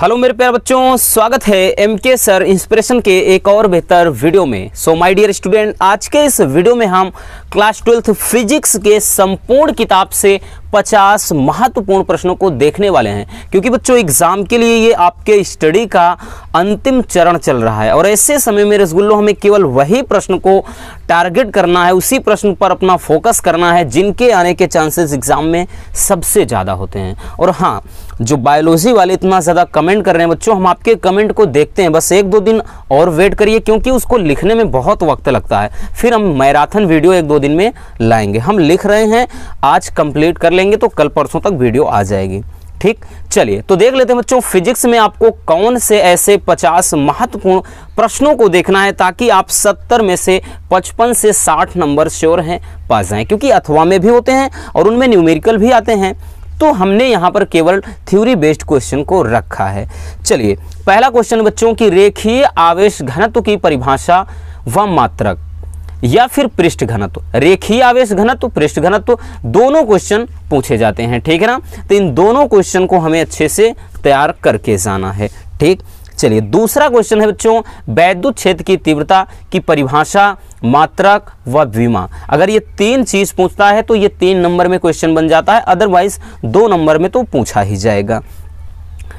hello मेरे प्यारे बच्चों स्वागत है एम के सर इंस्पिरेशन के एक और बेहतर वीडियो में सो माय डियर स्टूडेंट आज के इस वीडियो में हम क्लास ट्वेल्थ फिजिक्स के संपूर्ण किताब से 50 महत्वपूर्ण प्रश्नों को देखने वाले हैं क्योंकि बच्चों एग्जाम के लिए ये आपके स्टडी का अंतिम चरण चल रहा है और ऐसे समय में रसगुल्लो हमें केवल वही प्रश्न को टारगेट करना है उसी प्रश्न पर अपना फोकस करना है जिनके आने के चांसेस एग्जाम में सबसे ज़्यादा होते हैं और हाँ जो बायोलॉजी वाले इतना ज़्यादा कमेंट कर रहे हैं बच्चों हम आपके कमेंट को देखते हैं बस एक दो दिन और वेट करिए क्योंकि उसको लिखने में बहुत वक्त लगता है फिर हम मैराथन वीडियो एक दो दिन में लाएंगे हम लिख रहे हैं आज कंप्लीट कर लेंगे तो कल परसों तक वीडियो आ जाएगी ठीक चलिए तो देख लेते हैं बच्चों फिजिक्स में आपको कौन से ऐसे 50 महत्वपूर्ण प्रश्नों को देखना है ताकि आप 70 में से 55 से 60 नंबर श्योर हैं पा जाएं क्योंकि अथवा में भी होते हैं और उनमें न्यूमेरिकल भी आते हैं तो हमने यहाँ पर केवल थ्योरी बेस्ड क्वेश्चन को रखा है चलिए पहला क्वेश्चन बच्चों की रेखीय आवेश घनत्व की परिभाषा व मात्रक या फिर पृष्ठ घनत्व रेखीय आवेश घनत्व पृष्ठ घनत्व दोनों क्वेश्चन पूछे जाते हैं ठीक है ना तो इन दोनों क्वेश्चन को हमें अच्छे से तैयार करके जाना है ठीक चलिए दूसरा क्वेश्चन है बच्चों वैद्युत क्षेत्र की तीव्रता की परिभाषा मात्रक व बीमा अगर ये तीन चीज पूछता है तो ये तीन नंबर में क्वेश्चन बन जाता है अदरवाइज दो नंबर में तो पूछा ही जाएगा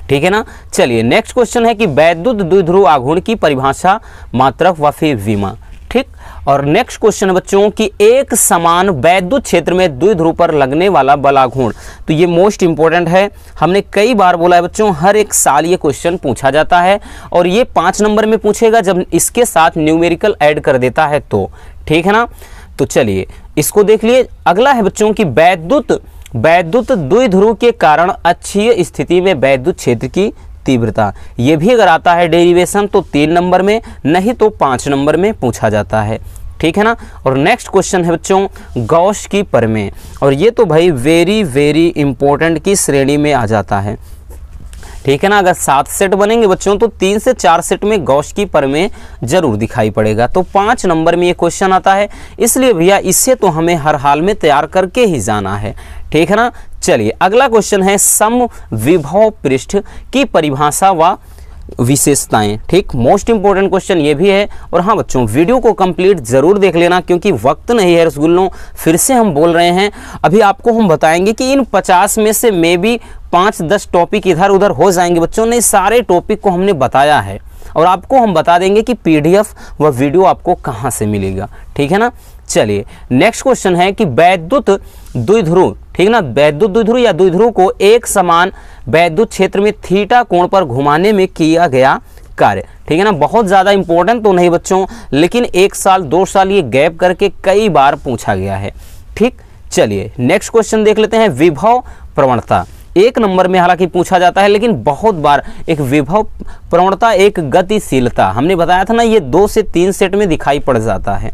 ठीक है ना चलिए नेक्स्ट क्वेश्चन है कि वैद्युत द्विध्रुव आघूर्ण की परिभाषा मात्रक व फिर विमा ठीक और नेक्स्ट क्वेश्चन बच्चों कि एक समान वैद्युत क्षेत्र में द्विध्रुव पर लगने वाला बलाघूर्ण तो ये मोस्ट इंपॉर्टेंट है हमने कई बार बोला है बच्चों हर एक साल ये क्वेश्चन पूछा जाता है और ये पांच नंबर में पूछेगा जब इसके साथ न्यूमेरिकल ऐड कर देता है तो ठीक है ना तो चलिए इसको देख लिए अगला है बच्चों की वैद्युत वैद्युत द्विध्रुव के कारण अच्छी स्थिति में वैद्युत क्षेत्र की तीव्रता ये भी अगर आता है डेरिवेशन तो तीन नंबर में नहीं तो पाँच नंबर में पूछा जाता है ठीक है ना और नेक्स्ट क्वेश्चन है बच्चों गौश की परमेय और ये तो भाई वेरी वेरी इंपॉर्टेंट की श्रेणी में आ जाता है ठीक है ना अगर सात सेट बनेंगे बच्चों तो तीन से चार सेट में गौश की पर जरूर दिखाई पड़ेगा तो पांच नंबर में ये क्वेश्चन आता है इसलिए भैया इससे तो हमें हर हाल में तैयार करके ही जाना है ठीक है ना चलिए अगला क्वेश्चन है सम विभव पृष्ठ की परिभाषा व विशेषताएं ठीक मोस्ट इंपॉर्टेंट क्वेश्चन ये भी है और हाँ बच्चों वीडियो को कंप्लीट जरूर देख लेना क्योंकि वक्त नहीं है रसगुल्लों फिर से हम बोल रहे हैं अभी आपको हम बताएंगे कि इन 50 में से मे बी पाँच दस टॉपिक इधर उधर हो जाएंगे बच्चों ने सारे टॉपिक को हमने बताया है और आपको हम बता देंगे कि पी व वीडियो आपको कहाँ से मिलेगा ठीक है ना चलिए नेक्स्ट क्वेश्चन है कि वैद्युत द्विध्रुव ठीक ना वैद्युत द्विध्रुव या द्विध्रुव को एक समान वैद्युत क्षेत्र में थीटा कोण पर घुमाने में किया गया कार्य ठीक है ना बहुत ज़्यादा इंपॉर्टेंट तो नहीं बच्चों लेकिन एक साल दो साल ये गैप करके कई बार पूछा गया है ठीक चलिए नेक्स्ट क्वेश्चन देख लेते हैं विभव प्रवणता एक नंबर में हालांकि पूछा जाता है लेकिन बहुत बार एक विभव प्रवणता एक गतिशीलता हमने बताया था ना ये दो से तीन सेट में दिखाई पड़ जाता है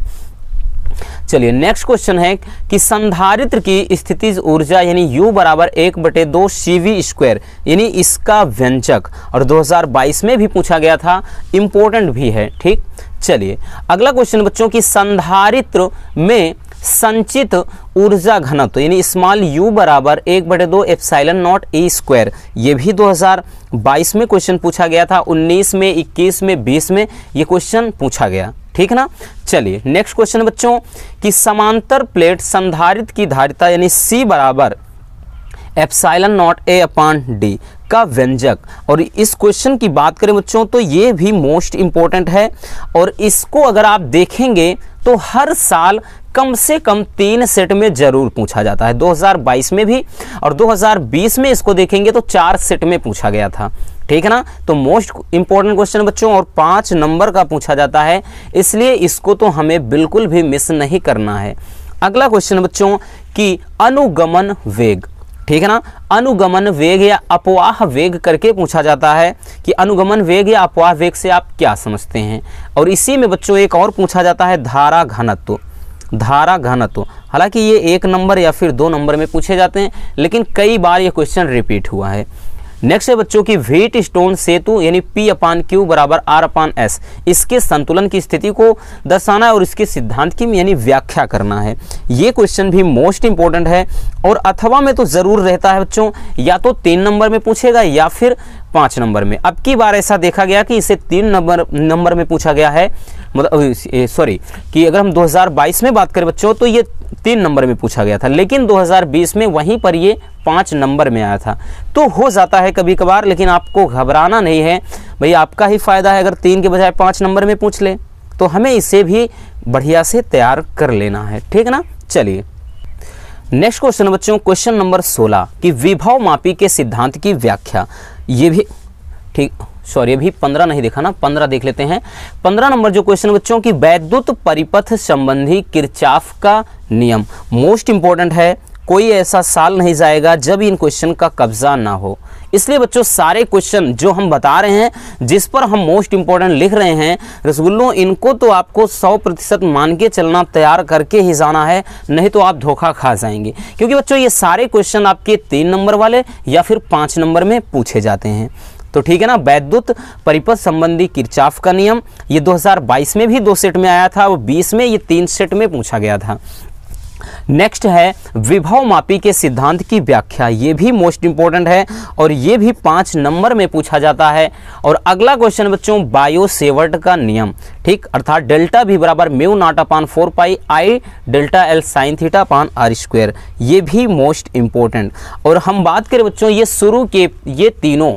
चलिए नेक्स्ट क्वेश्चन है कि संधारित्र की स्थिति ऊर्जा यानी U बराबर एक बटे दो सी वी स्क्वायर यानी इसका व्यंजक और 2022 में भी पूछा गया था इम्पोर्टेंट भी है ठीक चलिए अगला क्वेश्चन बच्चों की संधारित्र में संचित ऊर्जा घनत्व यानी स्मॉल यू बराबर एक बटे दो एप्साइलन नॉट ए स्क्वायर ये भी 2022 में क्वेश्चन पूछा गया था 19 में 21 में 20 में ये क्वेश्चन पूछा गया ठीक है ना चलिए नेक्स्ट क्वेश्चन बच्चों कि समांतर प्लेट संधारित की धारिता यानी C बराबर epsilon naught A upon D का व्यंजक और इस क्वेश्चन की बात करें बच्चों तो ये भी मोस्ट इम्पॉर्टेंट है और इसको अगर आप देखेंगे तो हर साल कम से कम तीन सेट में जरूर पूछा जाता है 2022 में भी और 2020 में इसको देखेंगे तो चार सेट में पूछा गया था ठीक है ना तो मोस्ट इंपॉर्टेंट क्वेश्चन बच्चों और पाँच नंबर का पूछा जाता है इसलिए इसको तो हमें बिल्कुल भी मिस नहीं करना है अगला क्वेश्चन बच्चों कि अनुगमन वेग ठीक है ना अनुगमन वेग या अपवाह वेग करके पूछा जाता है कि अनुगमन वेग या अपवाह वेग से आप क्या समझते हैं और इसी में बच्चों एक और पूछा जाता है धारा घनत्व धारा घनत्व हालांकि ये एक नंबर या फिर दो नंबर में पूछे जाते हैं लेकिन कई बार ये क्वेश्चन रिपीट हुआ है नेक्स्ट है बच्चों की वेट स्टोन सेतु यानी पी अपान क्यू बराबर आर अपान एस इसके संतुलन की स्थिति को दर्शाना है और इसके सिद्धांत की यानी व्याख्या करना है ये क्वेश्चन भी मोस्ट इंपॉर्टेंट है और अथवा में तो ज़रूर रहता है बच्चों या तो तीन नंबर में पूछेगा या फिर पाँच नंबर में अब की बार ऐसा देखा गया कि इसे तीन नंबर नंबर में पूछा गया है मतलब सॉरी कि अगर हम 2022 में बात करें बच्चों तो ये तीन नंबर में पूछा गया था लेकिन 2020 में वहीं पर ये पाँच नंबर में आया था तो हो जाता है कभी कभार लेकिन आपको घबराना नहीं है भाई आपका ही फ़ायदा है अगर तीन के बजाय पाँच नंबर में पूछ ले तो हमें इसे भी बढ़िया से तैयार कर लेना है ठीक ना चलिए नेक्स्ट क्वेश्चन बच्चों क्वेश्चन नंबर 16 कि विभव मापी के सिद्धांत की व्याख्या ये भी ठीक सॉरी अभी पंद्रह नहीं देखा ना पंद्रह देख लेते हैं पंद्रह नंबर जो क्वेश्चन बच्चों की वैद्युत परिपथ संबंधी किरचाफ का नियम मोस्ट इम्पॉर्टेंट है कोई ऐसा साल नहीं जाएगा जब इन क्वेश्चन का कब्जा ना हो इसलिए बच्चों सारे क्वेश्चन जो हम बता रहे हैं जिस पर हम मोस्ट इम्पोर्टेंट लिख रहे हैं रसगुल्लों इनको तो आपको 100 प्रतिशत मान के चलना तैयार करके ही जाना है नहीं तो आप धोखा खा जाएंगे क्योंकि बच्चों ये सारे क्वेश्चन आपके तीन नंबर वाले या फिर पाँच नंबर में पूछे जाते हैं तो ठीक है ना वैद्युत परिपथ संबंधी किरचाफ का नियम ये 2022 में भी दो सेट में आया था और 20 में ये तीन सेट में पूछा गया था नेक्स्ट है विभव मापी के सिद्धांत की व्याख्या ये भी मोस्ट इंपॉर्टेंट है और ये भी पाँच नंबर में पूछा जाता है और अगला क्वेश्चन बच्चों बायो सेवर्ट का नियम ठीक अर्थात डेल्टा भी बराबर mu naught upon four pi I delta L sine theta upon R square ये भी मोस्ट इंपॉर्टेंट और हम बात करें बच्चों ये शुरू के ये तीनों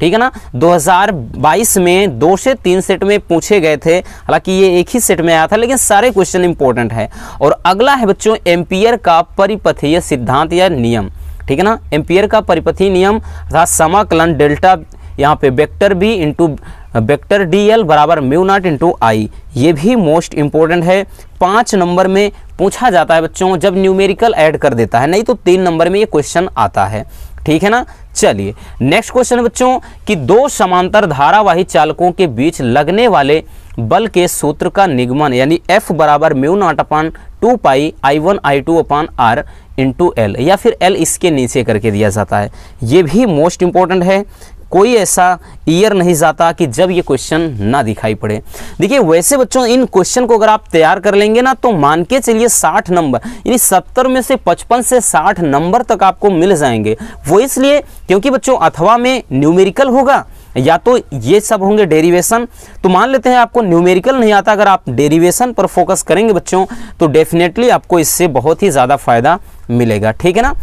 ठीक है ना 2022 में दो से तीन सेट में पूछे गए थे हालांकि ये एक ही सेट में आया था लेकिन सारे क्वेश्चन इंपॉर्टेंट है और अगला है बच्चों एम्पियर का परिपथीय सिद्धांत या नियम ठीक है ना एम्पियर का परिपथीय नियम अर्थात समाकलन डेल्टा यहाँ पे vector B into vector D L बराबर म्यू नॉट इंटू आई ये भी मोस्ट इम्पोर्टेंट है पाँच नंबर में पूछा जाता है बच्चों जब न्यूमेरिकल ऐड कर देता है नहीं तो तीन नंबर में ये क्वेश्चन आता है ठीक है ना चलिए नेक्स्ट क्वेश्चन बच्चों कि दो समांतर धारावाही चालकों के बीच लगने वाले बल के सूत्र का निगमन यानी F बराबर mu naught upon two pi I one I two upon R into L या फिर एल इसके नीचे करके दिया जाता है ये भी मोस्ट इंपॉर्टेंट है कोई ऐसा ईयर नहीं जाता कि जब ये क्वेश्चन ना दिखाई पड़े देखिए वैसे बच्चों इन क्वेश्चन को अगर आप तैयार कर लेंगे ना तो मान के चलिए साठ नंबर यानी सत्तर में से पचपन से साठ नंबर तक आपको मिल जाएंगे वो इसलिए क्योंकि बच्चों अथवा में न्यूमेरिकल होगा या तो ये सब होंगे डेरिवेशन तो मान लेते हैं आपको न्यूमेरिकल नहीं आता अगर आप डेरिवेशन पर फोकस करेंगे बच्चों तो डेफिनेटली आपको इससे बहुत ही ज़्यादा फायदा मिलेगा ठीक है ना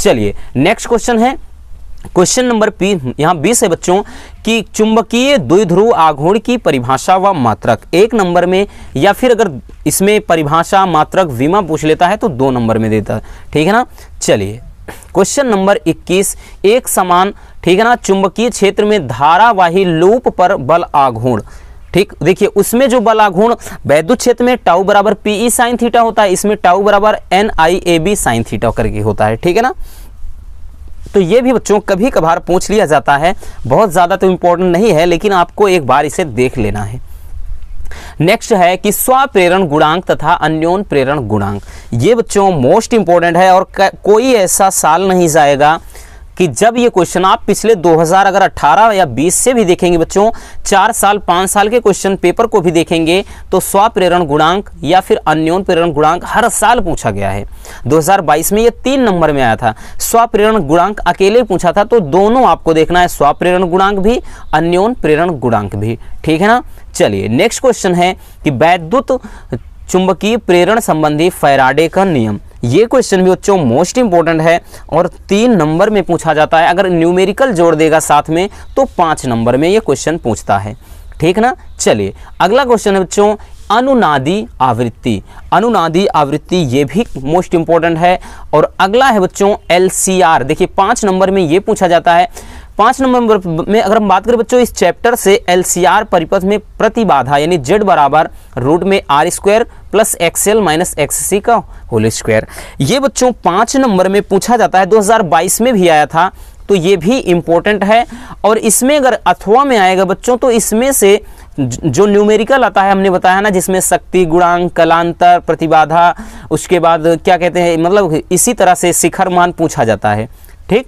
चलिए नेक्स्ट क्वेश्चन है क्वेश्चन नंबर पी यहाँ बीस है बच्चों कि चुंबकीय द्विध्रुव आघूर्ण की परिभाषा व मात्रक एक नंबर में या फिर अगर इसमें परिभाषा मात्रक विमा पूछ लेता है तो दो नंबर में देता है ठीक है ना चलिए क्वेश्चन नंबर 21 एक समान ठीक है ना चुंबकीय क्षेत्र में धारावाही लूप पर बल आघूर्ण ठीक देखिए उसमें जो बल आघूर्ण वैद्युत क्षेत्र में टाउ बराबर पीई साइन थीटा होता है इसमें टाउ बराबर N I A B sine theta करके होता है ठीक है ना तो ये भी बच्चों कभी कभार पूछ लिया जाता है बहुत ज़्यादा तो इम्पोर्टेंट नहीं है लेकिन आपको एक बार इसे देख लेना है नेक्स्ट है कि स्वप्रेरण गुणांक तथा अन्योन प्रेरण गुणांक ये बच्चों मोस्ट इंपॉर्टेंट है और कोई ऐसा साल नहीं जाएगा कि जब ये क्वेश्चन आप पिछले 2000 अगर 18 या 20 से भी देखेंगे बच्चों चार साल पाँच साल के क्वेश्चन पेपर को भी देखेंगे तो स्वप्रेरण गुणांक या फिर अन्योन प्रेरण गुणांक हर साल पूछा गया है 2022 में ये तीन नंबर में आया था स्वप्रेरण गुणांक अकेले पूछा था तो दोनों आपको देखना है स्वप्रेरण गुणांक भी अन्योन प्रेरण गुणांक भी ठीक है ना चलिए नेक्स्ट क्वेश्चन है कि वैद्युत चुंबकीय प्रेरण संबंधी फैराडे का नियम ये क्वेश्चन भी बच्चों मोस्ट इंपॉर्टेंट है और तीन नंबर में पूछा जाता है अगर न्यूमेरिकल जोड़ देगा साथ में तो पांच नंबर में ये क्वेश्चन पूछता है ठीक ना चलिए अगला क्वेश्चन है बच्चों अनुनादी आवृत्ति अनुनादी आवृत्ति ये भी मोस्ट इंपॉर्टेंट है और अगला है बच्चों एल देखिए पांच नंबर में ये पूछा जाता है पाँच नंबर में अगर हम बात करें बच्चों इस चैप्टर से एल सी आर परिपथ में प्रतिबाधा यानी जेड बराबर रूट में R square plus X L minus X C का होल स्क्वायर ये बच्चों पांच नंबर में पूछा जाता है 2022 में भी आया था तो ये भी इंपॉर्टेंट है और इसमें अगर अथवा में आएगा बच्चों तो इसमें से जो न्यूमेरिकल आता है हमने बताया ना जिसमें शक्ति गुणांक कलांतर प्रतिबाधा उसके बाद क्या कहते हैं मतलब इसी तरह से शिखर मान पूछा जाता है ठीक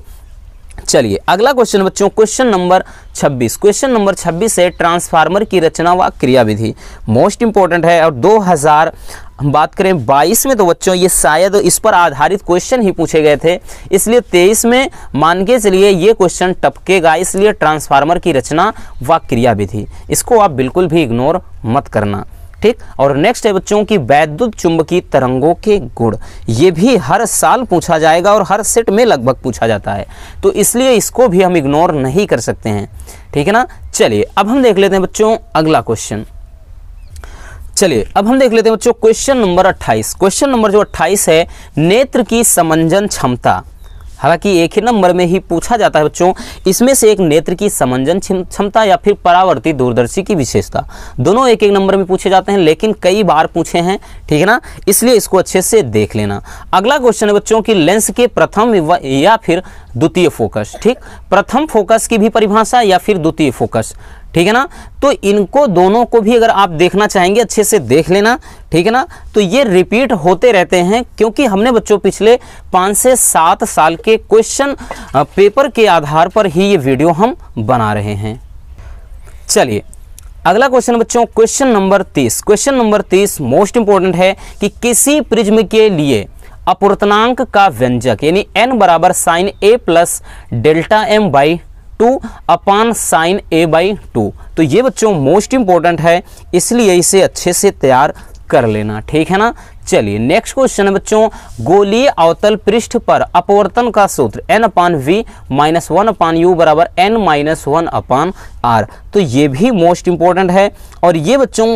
चलिए अगला क्वेश्चन बच्चों क्वेश्चन नंबर 26 क्वेश्चन नंबर 26 है ट्रांसफार्मर की रचना व क्रियाविधि मोस्ट इंपॉर्टेंट है और 2000 हम बात करें 22 में तो बच्चों ये शायद इस पर आधारित क्वेश्चन ही पूछे गए थे इसलिए 23 में मान के चलिए ये क्वेश्चन टपकेगा इसलिए ट्रांसफार्मर की रचना व क्रियाविधि इसको आप बिल्कुल भी इग्नोर मत करना ठीक और नेक्स्ट है बच्चों की वैद्युत चुंबकीय तरंगों के गुण ये भी हर साल पूछा जाएगा और हर सेट में लगभग पूछा जाता है तो इसलिए इसको भी हम इग्नोर नहीं कर सकते हैं ठीक है ना चलिए अब हम देख लेते हैं बच्चों अगला क्वेश्चन चलिए अब हम देख लेते हैं बच्चों क्वेश्चन नंबर 28 क्वेश्चन नंबर जो 28 है नेत्र की समंजन क्षमता हालांकि एक ही नंबर में ही पूछा जाता है बच्चों इसमें से एक नेत्र की समंजन क्षमता या फिर परावर्ती दूरदर्शी की विशेषता दोनों एक एक नंबर में पूछे जाते हैं लेकिन कई बार पूछे हैं ठीक है ना इसलिए इसको अच्छे से देख लेना अगला क्वेश्चन है बच्चों की लेंस के प्रथम या फिर द्वितीय फोकस ठीक प्रथम फोकस की भी परिभाषा या फिर द्वितीय फोकस ठीक है ना तो इनको दोनों को भी अगर आप देखना चाहेंगे अच्छे से देख लेना ठीक है ना तो ये रिपीट होते रहते हैं क्योंकि हमने बच्चों पिछले पाँच से सात साल के क्वेश्चन पेपर के आधार पर ही ये वीडियो हम बना रहे हैं चलिए अगला क्वेश्चन बच्चों क्वेश्चन नंबर तीस क्वेश्चन नंबर तीस मोस्ट इंपॉर्टेंट है कि किसी प्रिज्म के लिए अपूर्तनांक का व्यंजक यानी एन बराबर sine A plus delta M by two upon sine A by two तो ये बच्चों मोस्ट इंपॉर्टेंट है इसलिए इसे अच्छे से तैयार कर लेना ठीक है ना चलिए नेक्स्ट क्वेश्चन है बच्चों गोलीय अवतल पृष्ठ पर अपवर्तन का सूत्र N upon V minus one upon U बराबर N minus one upon R तो ये भी मोस्ट इंपॉर्टेंट है और ये बच्चों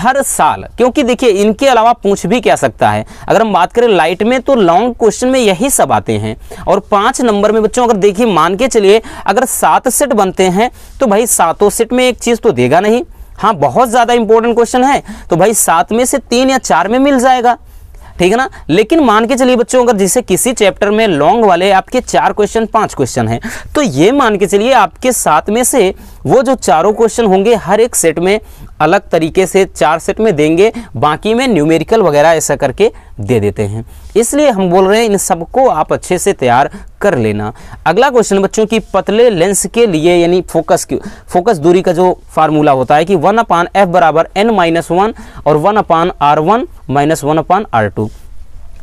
हर साल क्योंकि देखिए इनके अलावा पूछ भी क्या सकता है अगर हम बात करें लाइट में तो लॉन्ग क्वेश्चन में यही सब आते हैं और पाँच नंबर में बच्चों अगर देखिए मान के चलिए अगर सात सेट बनते हैं तो भाई सातों सेट में एक चीज़ तो देगा नहीं हाँ बहुत ज़्यादा इंपॉर्टेंट क्वेश्चन है तो भाई सात में से तीन या चार में मिल जाएगा ठीक है ना लेकिन मान के चलिए बच्चों अगर जिसे किसी चैप्टर में लॉन्ग वाले आपके चार क्वेश्चन पांच क्वेश्चन हैं तो ये मान के चलिए आपके साथ में से वो जो चारों क्वेश्चन होंगे हर एक सेट में अलग तरीके से चार सेट में देंगे बाकी में न्यूमेरिकल वगैरह ऐसा करके दे देते हैं इसलिए हम बोल रहे हैं इन सबको आप अच्छे से तैयार कर लेना अगला क्वेश्चन बच्चों की पतले लेंस के लिए यानी फोकस की फोकस दूरी का जो फार्मूला होता है कि वन अपान एफ बराबर एन माइनस वन और one upon R one minus one upon R two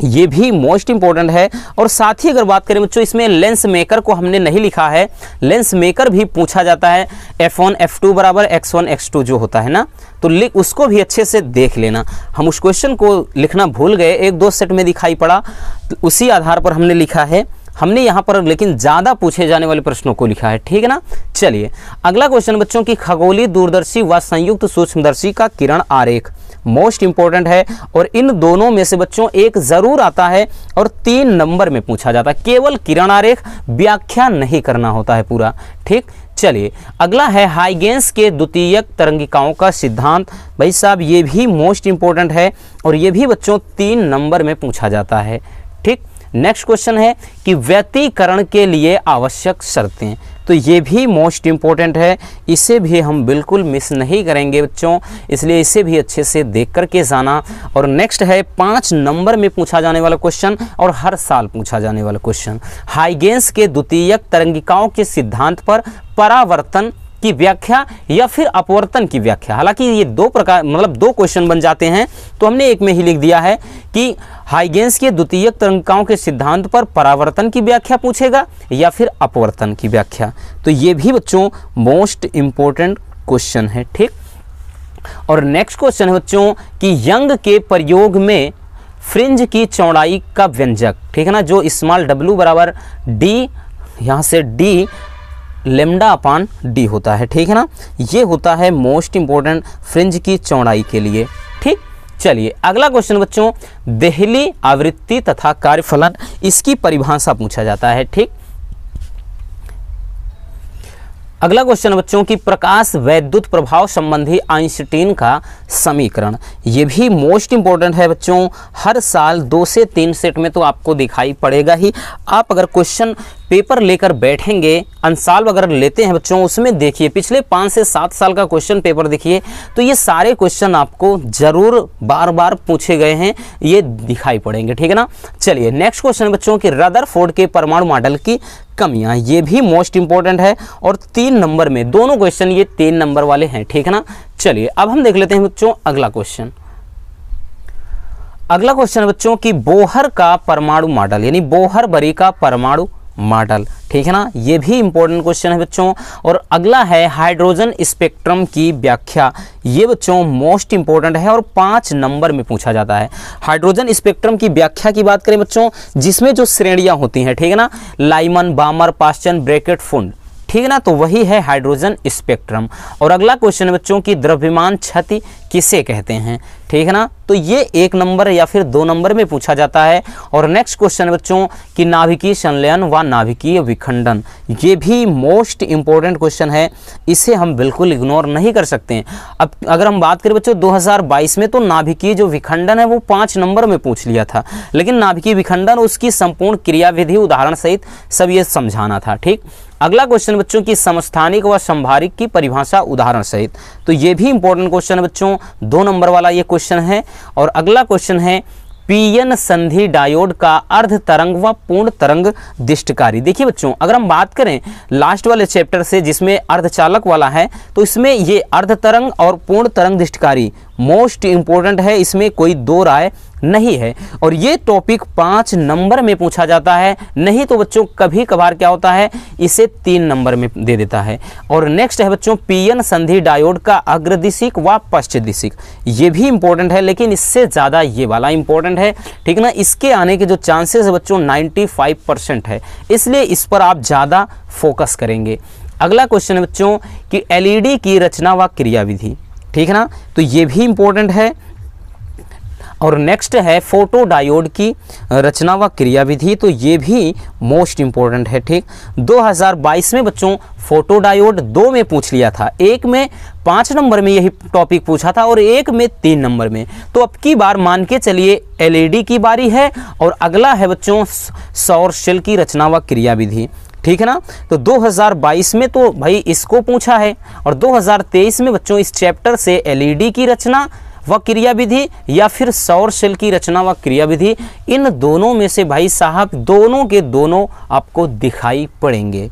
ये भी मोस्ट इंपॉर्टेंट है और साथ ही अगर बात करें बच्चों इसमें लेंस मेकर को हमने नहीं लिखा है लेंस मेकर भी पूछा जाता है एफ वन एफ टू बराबर एक्स वन एक्स टू जो होता है ना तो लिख उसको भी अच्छे से देख लेना हम उस क्वेश्चन को लिखना भूल गए एक दो सेट में दिखाई पड़ा तो उसी आधार पर हमने लिखा है हमने यहाँ पर लेकिन ज़्यादा पूछे जाने वाले प्रश्नों को लिखा है ठीक है ना चलिए अगला क्वेश्चन बच्चों की खगोली दूरदर्शी व संयुक्त सूक्ष्मदर्शी का किरण आरेख मोस्ट इंपॉर्टेंट है और इन दोनों में से बच्चों एक ज़रूर आता है और तीन नंबर में पूछा जाता है केवल किरण आरेख व्याख्या नहीं करना होता है पूरा ठीक चलिए अगला है हाइगेंस के द्वितीयक तरंगिकाओं का सिद्धांत भाई साहब ये भी मोस्ट इंपॉर्टेंट है और ये भी बच्चों तीन नंबर में पूछा जाता है ठीक नेक्स्ट क्वेश्चन है कि व्यतीकरण के लिए आवश्यक शर्तें तो ये भी मोस्ट इम्पॉर्टेंट है इसे भी हम बिल्कुल मिस नहीं करेंगे बच्चों इसलिए इसे भी अच्छे से देख करके जाना और नेक्स्ट है पाँच नंबर में पूछा जाने वाला क्वेश्चन और हर साल पूछा जाने वाला क्वेश्चन हाइगेंस के द्वितीयक तरंगिकाओं के सिद्धांत पर परावर्तन की व्याख्या या फिर अपवर्तन की व्याख्या हालांकि ये दो प्रकार मतलब दो क्वेश्चन बन जाते हैं तो हमने एक में ही लिख दिया है कि हाइगेंस के द्वितीय तरंगिकाओं के सिद्धांत पर परावर्तन की व्याख्या पूछेगा या फिर अपवर्तन की व्याख्या तो ये भी बच्चों मोस्ट इम्पोर्टेंट क्वेश्चन है ठीक और नेक्स्ट क्वेश्चन है बच्चों कि यंग के प्रयोग में फ्रिंज की चौड़ाई का व्यंजक ठीक है ना जो स्मॉल डब्ल्यू बराबर डी यहाँ से डी लेमडा अपान डी होता है ठीक है ना ये होता है मोस्ट इंपॉर्टेंट फ्रिंज की चौड़ाई के लिए ठीक चलिए अगला क्वेश्चन बच्चों देहली आवृत्ति तथा कार्यफलन इसकी परिभाषा पूछा जाता है ठीक अगला क्वेश्चन बच्चों की प्रकाश वैद्युत प्रभाव संबंधी आइंस्टीन का समीकरण ये भी मोस्ट इंपॉर्टेंट है बच्चों हर साल दो से तीन सेट में तो आपको दिखाई पड़ेगा ही आप अगर क्वेश्चन पेपर लेकर बैठेंगे अनसाल्व अगर लेते हैं बच्चों उसमें देखिए पिछले पाँच से सात साल का क्वेश्चन पेपर देखिए तो ये सारे क्वेश्चन आपको ज़रूर बार बार पूछे गए हैं ये दिखाई पड़ेंगे ठीक है ना चलिए नेक्स्ट क्वेश्चन बच्चों की रदर फोर्ड के परमाणु मॉडल की कमियां ये भी मोस्ट इंपॉर्टेंट है और तीन नंबर में दोनों क्वेश्चन ये तीन नंबर वाले हैं ठीक है ना चलिए अब हम देख लेते हैं बच्चों अगला क्वेश्चन अगला क्वेश्चन बच्चों की बोहर का परमाणु मॉडल यानी बोहर बरी का परमाणु मॉडल ठीक है ना ये भी इंपॉर्टेंट क्वेश्चन है बच्चों और अगला है हाइड्रोजन स्पेक्ट्रम की व्याख्या ये बच्चों मोस्ट इंपॉर्टेंट है और पांच नंबर में पूछा जाता है हाइड्रोजन स्पेक्ट्रम की व्याख्या की बात करें बच्चों जिसमें जो श्रेणियां होती हैं ठीक है ना Lyman Balmer Paschen Brackett Pfund ठीक है ना तो वही है हाइड्रोजन स्पेक्ट्रम और अगला क्वेश्चन बच्चों की द्रव्यमान क्षति किसे कहते हैं ठीक है ना तो ये एक नंबर या फिर दो नंबर में पूछा जाता है और नेक्स्ट क्वेश्चन बच्चों कि नाभिकीय संलयन व नाभिकीय विखंडन ये भी मोस्ट इंपॉर्टेंट क्वेश्चन है इसे हम बिल्कुल इग्नोर नहीं कर सकते हैं अब अगर हम बात करें बच्चों 2022 में तो नाभिकीय जो विखंडन है वो पांच नंबर में पूछ लिया था लेकिन नाभिकीय विखंडन उसकी संपूर्ण क्रियाविधि उदाहरण सहित सब ये समझाना था ठीक अगला क्वेश्चन बच्चों की समस्थानिक व संभारिक की परिभाषा उदाहरण सहित तो ये भी इंपॉर्टेंट क्वेश्चन बच्चों दो नंबर वाला ये क्वेश्चन है और अगला क्वेश्चन है पीएन संधि डायोड का अर्ध तरंग व पूर्ण तरंग दिष्टकारी देखिए बच्चों अगर हम बात करें लास्ट वाले चैप्टर से जिसमें अर्धचालक वाला है तो इसमें ये अर्ध तरंग और पूर्ण तरंग दिष्टकारी मोस्ट इम्पोर्टेंट है इसमें कोई दो राय नहीं है और ये टॉपिक पाँच नंबर में पूछा जाता है नहीं तो बच्चों कभी कभार क्या होता है इसे तीन नंबर में दे देता है और नेक्स्ट है बच्चों पीएन संधि डायोड का अग्रदिशिक व दिशिक ये भी इंपॉर्टेंट है लेकिन इससे ज़्यादा ये वाला इंपॉर्टेंट है ठीक ना इसके आने के जो चांसेस बच्चों नाइन्टी परसेंट है इसलिए इस पर आप ज़्यादा फोकस करेंगे अगला क्वेश्चन है बच्चों कि एलईडी e की रचना व क्रियाविधि ठीक है ना तो ये भी इम्पोर्टेंट है और नेक्स्ट है फोटो डायोड की रचना व क्रियाविधि तो ये भी मोस्ट इम्पोर्टेंट है ठीक 2022 में बच्चों फोटो डायोड दो में पूछ लिया था एक में पाँच नंबर में यही टॉपिक पूछा था और एक में तीन नंबर में तो अब की बार मान के चलिए एलईडी e की बारी है और अगला है बच्चों सौर सेल की रचना व क्रियाविधि ठीक है ना तो 2022 में तो भाई इसको पूछा है और 2023 में बच्चों इस चैप्टर से एलईडी e की रचना व क्रियाविधि या फिर सौर सेल की रचना व क्रियाविधि इन दोनों में से भाई साहब दोनों के दोनों आपको दिखाई पड़ेंगे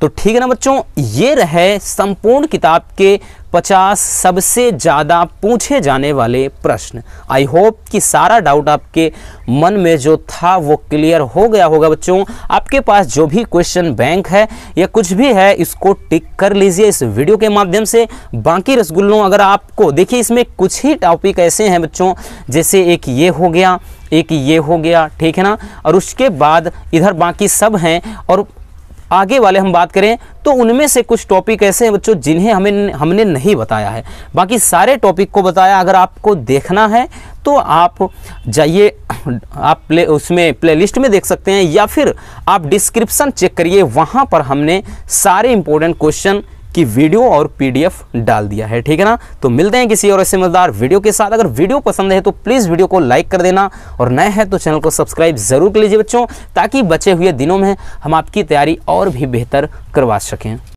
तो ठीक है ना बच्चों ये रहे संपूर्ण किताब के पचास सबसे ज़्यादा पूछे जाने वाले प्रश्न आई होप कि सारा डाउट आपके मन में जो था वो क्लियर हो गया होगा बच्चों आपके पास जो भी क्वेश्चन बैंक है या कुछ भी है इसको टिक कर लीजिए इस वीडियो के माध्यम से बाकी रसगुल्लों अगर आपको देखिए इसमें कुछ ही टॉपिक ऐसे हैं बच्चों जैसे एक ये हो गया एक ये हो गया ठीक है ना और उसके बाद इधर बाकी सब हैं और आगे वाले हम बात करें तो उनमें से कुछ टॉपिक ऐसे हैं बच्चों जिन्हें हमें हमने नहीं बताया है बाकी सारे टॉपिक को बताया अगर आपको देखना है तो आप जाइए आप प्ले उसमें प्लेलिस्ट में देख सकते हैं या फिर आप डिस्क्रिप्सन चेक करिए वहाँ पर हमने सारे इंपॉर्टेंट क्वेश्चन की वीडियो और पीडीएफ डाल दिया है ठीक है ना तो मिलते हैं किसी और ऐसे मजेदार वीडियो के साथ अगर वीडियो पसंद है तो प्लीज़ वीडियो को लाइक कर देना और नए हैं तो चैनल को सब्सक्राइब ज़रूर कर लीजिए बच्चों ताकि बचे हुए दिनों में हम आपकी तैयारी और भी बेहतर करवा सकें